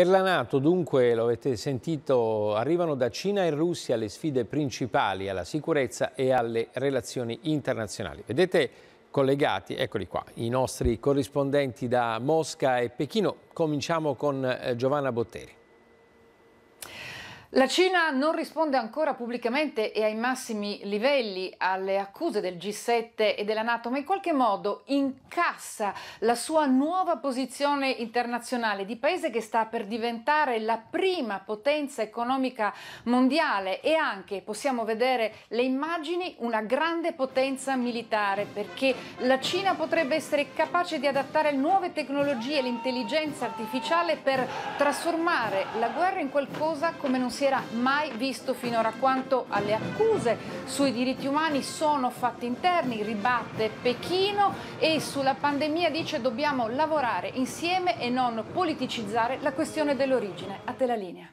Per la Nato, dunque, lo avete sentito, arrivano da Cina e Russia le sfide principali alla sicurezza e alle relazioni internazionali. Vedete collegati, eccoli qua, i nostri corrispondenti da Mosca e Pechino. Cominciamo con eh, Giovanna Botteri. La Cina non risponde ancora pubblicamente e ai massimi livelli alle accuse del G7 e della Nato, ma in qualche modo incassa la sua nuova posizione internazionale di paese che sta per diventare la prima potenza economica mondiale e anche, possiamo vedere le immagini, una grande potenza militare, perché la Cina potrebbe essere capace di adattare nuove tecnologie l'intelligenza artificiale per trasformare la guerra in qualcosa come non si si era mai visto finora quanto alle accuse sui diritti umani sono fatti interni, ribatte Pechino e sulla pandemia dice dobbiamo lavorare insieme e non politicizzare la questione dell'origine. A te la linea.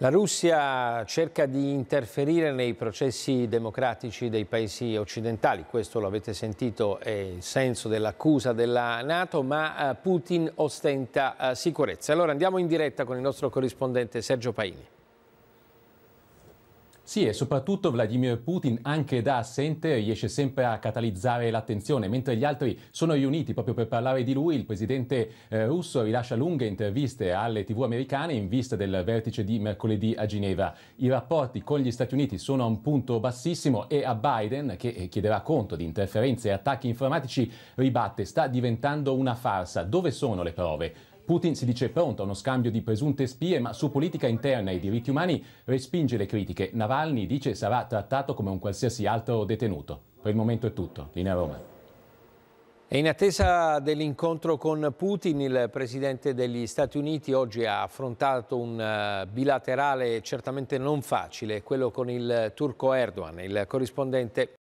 La Russia cerca di interferire nei processi democratici dei paesi occidentali, questo lo avete sentito è il senso dell'accusa della Nato, ma eh, Putin ostenta eh, sicurezza. Allora andiamo in diretta con il nostro corrispondente Sergio Paini. Sì, e soprattutto Vladimir Putin, anche da assente, riesce sempre a catalizzare l'attenzione. Mentre gli altri sono riuniti proprio per parlare di lui, il presidente eh, russo rilascia lunghe interviste alle tv americane in vista del vertice di mercoledì a Ginevra. I rapporti con gli Stati Uniti sono a un punto bassissimo e a Biden, che eh, chiederà conto di interferenze e attacchi informatici, ribatte, sta diventando una farsa. Dove sono le prove? Putin si dice pronto a uno scambio di presunte spie, ma su politica interna e diritti umani respinge le critiche. Navalny dice sarà trattato come un qualsiasi altro detenuto. Per il momento è tutto. Linea Roma. E in attesa dell'incontro con Putin, il Presidente degli Stati Uniti oggi ha affrontato un eh, bilaterale certamente non facile, quello con il turco Erdogan. Il corrispondente